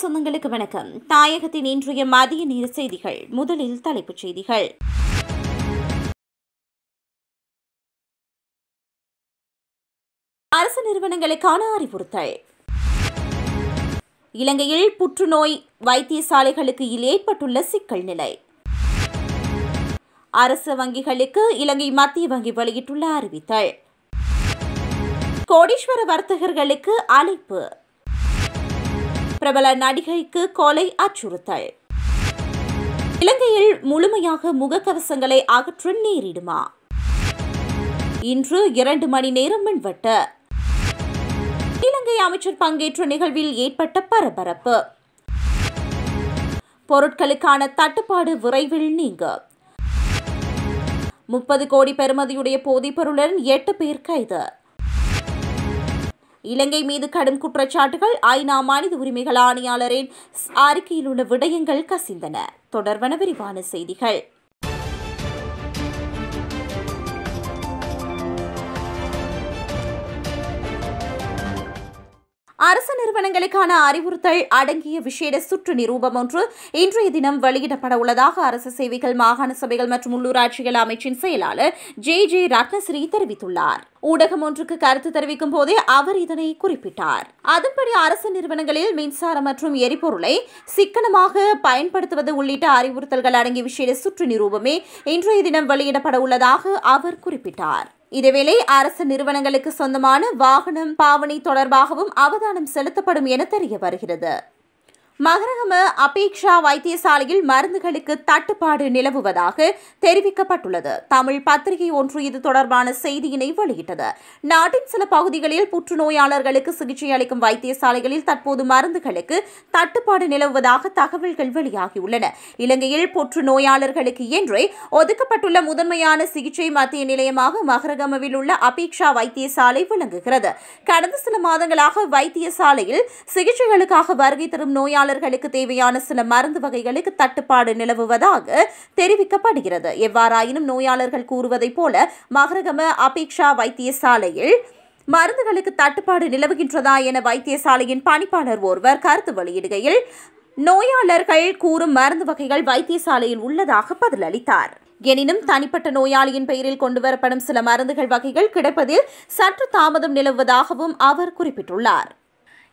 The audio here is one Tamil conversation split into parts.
சொந்தங்களுக்கு வணக்கம் தாயகத்தின் இன்றைய மதிய நேர செய்திகள் முதலில் தலைப்புச் செய்திகள் அரசு நிறுவனங்களுக்கான அறிவுறுத்தல் இலங்கையில் புற்றுநோய் வைத்தியசாலைகளுக்கு ஏற்பட்டுள்ள சிக்கல் நிலை அரசு வங்கிகளுக்கு இலங்கை மத்திய வங்கி வெளியிட்டுள்ள அறிவித்தல் கோடீஸ்வர வர்த்தகர்களுக்கு அழைப்பு பிரபல நடிகைக்கு கொலை அச்சுறுத்தல் இலங்கையில் முழுமையாக முகக்கவசங்களை அகற்ற நேரிடுமா இன்று இரண்டு மணி நேரம் மின்வெட்டு இலங்கை அமைச்சர் பங்கேற்ற நிகழ்வில் ஏற்பட்ட பரபரப்பு பொருட்களுக்கான தட்டுப்பாடு விரைவில் நீங்க முப்பது கோடி பெறுமதியுடைய பொருளுடன் எட்டு பேர் கைது இலங்கை மீது கடும் குற்றச்சாட்டுகள் ஐநா மனித உரிமைகள் ஆணையாளரின் அறிக்கையில் உள்ள விடயங்கள் கசிந்தன தொடர்வன விரிவான செய்திகள் அரசு நிறுவனங்களுக்கான அறிவுறுத்தல் அடங்கிய விசேட சுற்று நிரூபம் ஒன்று இன்றைய தினம் வெளியிடப்பட உள்ளதாக அரசு சேவைகள் மாகாண சபைகள் மற்றும் உள்ளூராட்சிகள் அமைச்சின் செயலாளர் ஜே ஜே ரத்னஸ்ரீ தெரிவித்துள்ளார் ஊடகம் ஒன்றுக்கு கருத்து தெரிவிக்கும் போதே அவர் இதனை குறிப்பிட்டார் அதன்படி அரசு நிறுவனங்களில் மின்சாரம் மற்றும் எரிபொருளை சிக்கனமாக பயன்படுத்துவது உள்ளிட்ட அறிவுறுத்தல்கள் அடங்கிய விஷய சுற்று நிரூபமே இன்றைய தினம் வெளியிடப்பட உள்ளதாக அவர் குறிப்பிட்டார் இதேவேளை அரசு நிறுவனங்களுக்கு சொந்தமான வாகனம் பாவனை தொடர்பாகவும் அவதானம் செலுத்தப்படும் என தெரிய வருகிறது மகரகம அபேக்ஷா வைத்தியசாலையில் மருந்துகளுக்கு தட்டுப்பாடு நிலவுவதாக தெரிவிக்கப்பட்டுள்ளது தமிழ் பத்திரிகை ஒன்று இது தொடர்பான செய்தியினை வெளியிட்டது நாட்டின் சில பகுதிகளில் புற்றுநோயாளர்களுக்கு சிகிச்சை அளிக்கும் வைத்தியசாலைகளில் தற்போது மருந்துகளுக்கு தட்டுப்பாடு நிலவுவதாக தகவல்கள் வெளியாகியுள்ளன இலங்கையில் புற்றுநோயாளர்களுக்கு என்றே ஒதுக்கப்பட்டுள்ள முதன்மையான சிகிச்சை மத்திய நிலையமாக மகரகமவில் உள்ள அபேக்ஷா வைத்தியசாலை விளங்குகிறது கடந்த சில மாதங்களாக வைத்தியசாலையில் சிகிச்சைகளுக்காக வருகை தரும் நோயாளர்கள் தொழிலாளர்களுக்கு தேவையான சில மருந்து வகைகளுக்கு தட்டுப்பாடு நிலவுவதாக தெரிவிக்கப்படுகிறது எவ்வாறாயினும் நோயாளர்கள் கூறுவதைப் போல மகரகம அபேக்ஷா வைத்தியசாலையில் மருந்துகளுக்கு தட்டுப்பாடு நிலவுகின்றதா என வைத்தியசாலையின் பணிப்பாளர் ஒருவர் கருத்து வெளியிடுகையில் நோயாளர்கள் கூறும் மருந்து வகைகள் வைத்தியசாலையில் உள்ளதாக பதிலளித்தார் எனினும் தனிப்பட்ட நோயாளியின் பெயரில் கொண்டுவரப்படும் சில மருந்துகள் வகைகள் கிடைப்பதில் சற்று தாமதம் நிலவுவதாகவும் அவர் குறிப்பிட்டுள்ளார்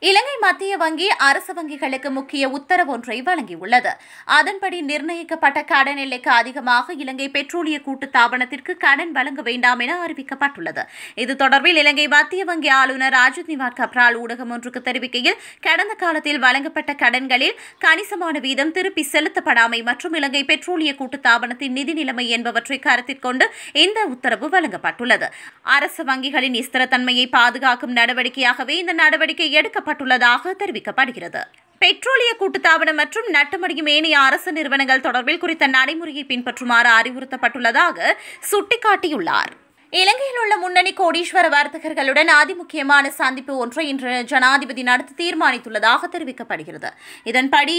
இலங்கை மத்திய வங்கி அரசு வங்கிகளுக்கு முக்கிய உத்தரவு ஒன்றை வழங்கியுள்ளது அதன்படி நிர்ணயிக்கப்பட்ட கடன் எல்லைக்கு அதிகமாக இலங்கை பெட்ரோலிய தாபனத்திற்கு கடன் வழங்க வேண்டாம் என அறிவிக்கப்பட்டுள்ளது இது தொடர்பில் இலங்கை மத்திய வங்கி ஆளுநர் ராஜித் நிவார் கப்ரால் ஊடகம் ஒன்றுக்கு தெரிவிக்கையில் கடந்த காலத்தில் வழங்கப்பட்ட கடன்களில் கணிசமான வீதம் திருப்பி செலுத்தப்படாமை மற்றும் இலங்கை பெட்ரோலிய தாபனத்தின் நிதி நிலைமை என்பவற்றை கருத்தில் கொண்டு இந்த உத்தரவு வழங்கப்பட்டுள்ளது அரசு வங்கிகளின் ஸ்திரத்தன்மையை பாதுகாக்கும் நடவடிக்கையாகவே இந்த நடவடிக்கை எடுக்கப்பட்டது தொடங்கப்பட்டுள்ளதாக தெரிவிக்கப்படுகிறது பெட்ரோலிய கூட்டுத்தாபனம் மற்றும் நட்டுமடியும் ஏனைய அரசு நிறுவனங்கள் தொடர்பில் குறித்த நடைமுறையை பின்பற்றுமாறு அறிவுறுத்தப்பட்டுள்ளதாக சுட்டிக்காட்டியுள்ளார் இலங்கையில் உள்ள முன்னணி கோடீஸ்வர வர்த்தகர்களுடன் அதிமுக்கியமான சந்திப்பு ஒன்றை இன்று ஜனாதிபதி நடத்த தீர்மானித்துள்ளதாக தெரிவிக்கப்படுகிறது இதன்படி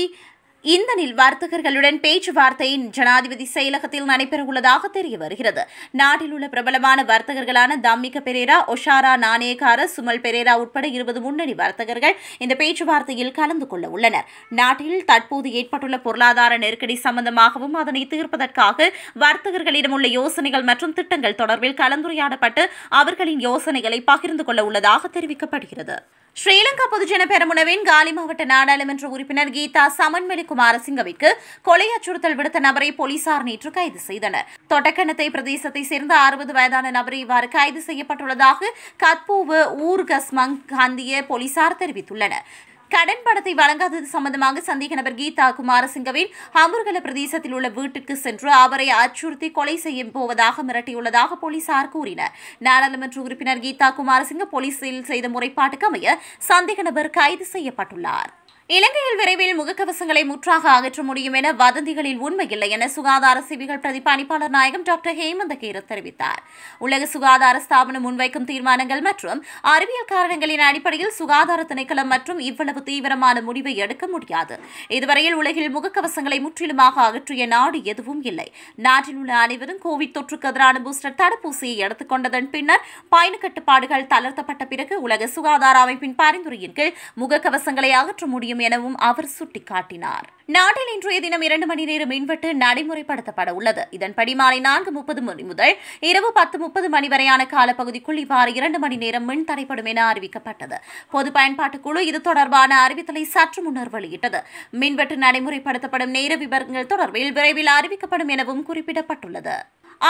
இந்த இந்தனில் வர்த்தகர்களுடன் பேச்சுவார்த்தையின் ஜனாதிபதி செயலகத்தில் நடைபெறவுள்ளதாக தெரிய வருகிறது நாட்டில் உள்ள பிரபலமான வர்த்தகர்களான தம்மிக பெரேரா ஒஷாரா நானேகார சுமல் பெரேரா உட்பட இருபது முன்னணி வர்த்தகர்கள் இந்த பேச்சுவார்த்தையில் கலந்து கொள்ள உள்ளனர் நாட்டில் தற்போது ஏற்பட்டுள்ள பொருளாதார நெருக்கடி சம்பந்தமாகவும் அதனை தீர்ப்பதற்காக வர்த்தகர்களிடம் உள்ள யோசனைகள் மற்றும் திட்டங்கள் தொடர்பில் கலந்துரையாடப்பட்டு அவர்களின் யோசனைகளை பகிர்ந்து கொள்ள உள்ளதாக தெரிவிக்கப்படுகிறது ஸ்ரீலங்கா பொதுஜன பெருமுனவின் காலி மாவட்ட நாடாளுமன்ற உறுப்பினர் கீதா சமன்மெலி குமாரசிங்கவிற்கு கொலை அச்சுறுத்தல் விடுத்த நபரை போலீசார் நேற்று கைது செய்தனர் தொட்டக்கணத்தை பிரதேசத்தை சேர்ந்த அறுபது வயதான நபர் இவ்வாறு கைது செய்யப்பட்டுள்ளதாக கத்பூவு ஊர்கஸ்மங் காந்திய போலீசார் தெரிவித்துள்ளனர் கடன் படத்தை வழங்காதது சம்பந்தமாக சந்தேக நபர் கீதா குமாரசிங்கவின் அமுர்கல பிரதேசத்தில் உள்ள வீட்டுக்கு சென்று அவரை அச்சுறுத்தி கொலை செய்ய போவதாக மிரட்டியுள்ளதாக போலீசார் கூறினர் நாடாளுமன்ற உறுப்பினர் கீதா குமாரசிங்க போலீசில் செய்த முறைப்பாட்டுக்கு அமைய சந்தேக நபர் கைது செய்யப்பட்டுள்ளார் இலங்கையில் விரைவில் முகக்கவசங்களை முற்றாக அகற்ற முடியும் என வதந்திகளில் உண்மையில்லை என சுகாதார சேவைகள் பிரதிபலிப்பாளர் நாயகம் டாக்டர் ஹேமந்த கீரத் தெரிவித்தார் உலக சுகாதார ஸ்தாபனம் முன்வைக்கும் தீர்மானங்கள் மற்றும் அறிவியல் காரணங்களின் அடிப்படையில் சுகாதார திணைக்களம் மற்றும் இவ்வளவு தீவிரமான முடிவை எடுக்க முடியாது இதுவரையில் உலகில் முகக்கவசங்களை முற்றிலுமாக அகற்றிய நாடு எதுவும் இல்லை நாட்டில் உள்ள அனைவரும் கோவிட் தொற்றுக்கு எதிரான பூஸ்டர் தடுப்பூசியை எடுத்துக்கொண்டதன் பின்னர் பயண கட்டுப்பாடுகள் தளர்த்தப்பட்ட பிறகு உலக சுகாதார அமைப்பின் பரிந்துரையின் கீழ் முகக்கவசங்களை அகற்ற முடியும் எனவும் அவர் சுட்டிக்காட்டினார் நாட்டில் இன்றைய தினம் இரண்டு மணி நேரம் மின்வெட்டு நடைமுறைப்படுத்தப்பட உள்ளது இதன்படி மாலை நான்கு முப்பது மணி முதல் இரவு பத்து முப்பது மணி வரையான காலப்பகுதிக்குள் இவ்வாறு இரண்டு மணி நேரம் மின் தடைப்படும் என அறிவிக்கப்பட்டது பொது பயன்பாட்டு குழு இது தொடர்பான அறிவித்தலை சற்று முன்னர் வெளியிட்டது மின்வெட்டு நடைமுறைப்படுத்தப்படும் நேர விவரங்கள் தொடர்பில் விரைவில் அறிவிக்கப்படும் எனவும் குறிப்பிடப்பட்டுள்ளது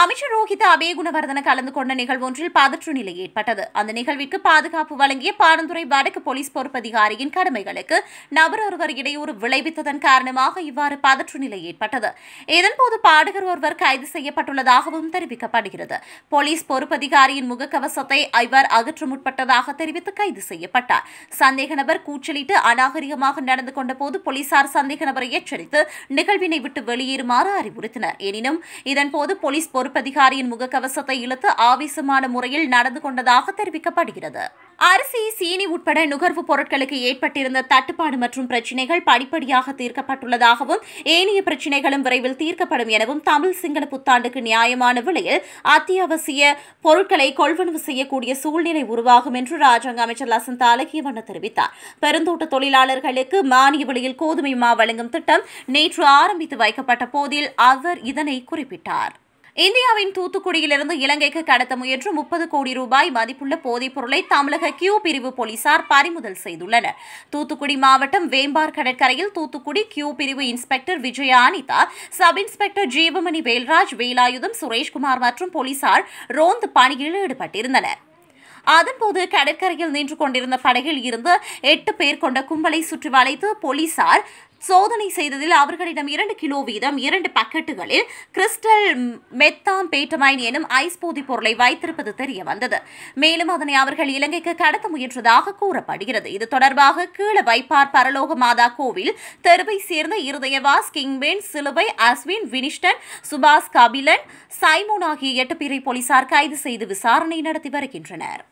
அமைச்சர் ரோஹித் ரோஹித குணவர்தன கலந்து கொண்ட நிகழ்வு ஒன்றில் பதற்று நிலை ஏற்பட்டது அந்த நிகழ்விற்கு பாதுகாப்பு வழங்கிய பாடந்துறை வடக்கு போலீஸ் பொறுப்பதிகாரியின் கடமைகளுக்கு நபர் ஒருவர் இடையூறு விளைவித்ததன் காரணமாக இவ்வாறு பதற்ற நிலை ஏற்பட்டது இதன்போது பாடகர் ஒருவர் கைது செய்யப்பட்டுள்ளதாகவும் தெரிவிக்கப்படுகிறது போலீஸ் பொறுப்பதிகாரியின் முகக்கவசத்தை இவர் அகற்ற முற்பட்டதாக தெரிவித்து கைது செய்யப்பட்டார் சந்தேக நபர் கூச்சலிட்டு அநாகரிகமாக நடந்து கொண்ட போது போலீசார் சந்தேக நபரை எச்சரித்து நிகழ்வினை விட்டு வெளியேறுமாறு அறிவுறுத்தினர் எனினும் இதன்போது போலீஸ் பொறுப்பதிகாரியின் முகக்கவசத்தை இழுத்து ஆவேசமான முறையில் நடந்து கொண்டதாக தெரிவிக்கப்படுகிறது அரிசி சீனி உட்பட நுகர்வு பொருட்களுக்கு ஏற்பட்டிருந்த தட்டுப்பாடு மற்றும் பிரச்சினைகள் படிப்படியாக தீர்க்கப்பட்டுள்ளதாகவும் ஏனைய பிரச்சினைகளும் விரைவில் தீர்க்கப்படும் எனவும் தமிழ் சிங்கள புத்தாண்டுக்கு நியாயமான விலையில் அத்தியாவசிய பொருட்களை கொள்வனவு செய்யக்கூடிய சூழ்நிலை உருவாகும் என்று ராஜாங்க அமைச்சர் லசந்த அலகியவண்ண தெரிவித்தார் பெருந்தோட்ட தொழிலாளர்களுக்கு மானிய விலையில் கோதுமை மா வழங்கும் திட்டம் நேற்று ஆரம்பித்து வைக்கப்பட்ட போதில் அவர் இதனை குறிப்பிட்டார் இந்தியாவின் தூத்துக்குடியிலிருந்து இலங்கைக்கு கடத்த முயன்று முப்பது கோடி ரூபாய் மதிப்புள்ள போதைப் பொருளை தமிழக கியூ பிரிவு போலீசார் பறிமுதல் செய்துள்ளனர் தூத்துக்குடி மாவட்டம் வேம்பார் கடற்கரையில் தூத்துக்குடி கியூ பிரிவு inspector Vijaya Anitha sub inspector Jeevamani Velraj Velayutham Sureshkumar மற்றும் போலீசார் ரோந்து பணியில் ஈடுபட்டிருந்தனர் அதன்போது கடற்கரையில் நின்று கொண்டிருந்த படகில் இருந்து எட்டு பேர் கொண்ட கும்பலை சுற்றி வளைத்து போலீசார் சோதனை செய்ததில் அவர்களிடம் இரண்டு கிலோ வீதம் இரண்டு பக்கெட்டுகளில் கிறிஸ்டல் மெத்தாம் பேட்டமைன் எனும் ஐஸ் போதி பொருளை வைத்திருப்பது தெரிய வந்தது மேலும் அதனை அவர்கள் இலங்கைக்கு கடத்த முயன்றதாக கூறப்படுகிறது இது தொடர்பாக கீழ வைப்பார் பரலோக மாதா கோவில் தெருவை சேர்ந்த இருதயவாஸ் கிங்பேன் சிலுவை அஸ்வின் வினிஷ்டன் சுபாஷ் கபிலன் சைமோன் ஆகிய எட்டு பேரை போலீசார் கைது செய்து விசாரணை நடத்தி வருகின்றனர்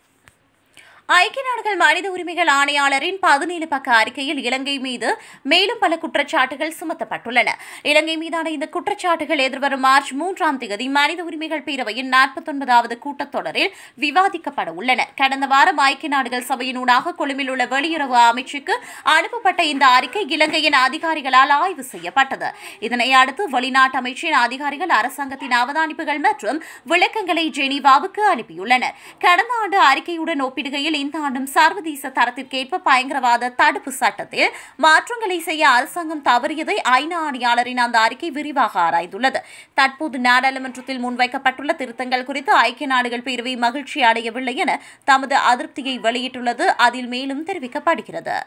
ஐக்கிய நாடுகள் மனித உரிமைகள் ஆணையாளரின் பதினேழு பக்க அறிக்கையில் இலங்கை மீது மேலும் பல குற்றச்சாட்டுகள் சுமத்தப்பட்டுள்ளன இலங்கை மீதான இந்த குற்றச்சாட்டுகள் எதிர்வரும் மார்ச் மூன்றாம் தேதி மனித உரிமைகள் பேரவையின் நாற்பத்தொன்பதாவது கூட்டத்தொடரில் விவாதிக்கப்பட உள்ளன கடந்த வாரம் ஐக்கிய நாடுகள் சபையினூடாக கொழும்பில் உள்ள வெளியுறவு அமைச்சுக்கு அனுப்பப்பட்ட இந்த அறிக்கை இலங்கையின் அதிகாரிகளால் ஆய்வு செய்யப்பட்டது இதனை அடுத்து வெளிநாட்டு அமைச்சின் அதிகாரிகள் அரசாங்கத்தின் அவதானிப்புகள் மற்றும் விளக்கங்களை ஜெனீவாவுக்கு அனுப்பியுள்ளனர் கடந்த ஆண்டு அறிக்கையுடன் ஒப்பிடுகையில் இந்த ஆண்டும் சர்வதேச தரத்திற்கேற்ப பயங்கரவாத தடுப்பு சட்டத்தில் மாற்றங்களை செய்ய அரசாங்கம் தவறியதை ஐநா ஆணையாளரின் அந்த அறிக்கை விரிவாக ஆராய்ந்துள்ளது தற்போது நாடாளுமன்றத்தில் முன்வைக்கப்பட்டுள்ள திருத்தங்கள் குறித்து ஐக்கிய நாடுகள் பேரவை மகிழ்ச்சி அடையவில்லை என தமது அதிருப்தியை வெளியிட்டுள்ளது அதில் மேலும் தெரிவிக்கப்படுகிறது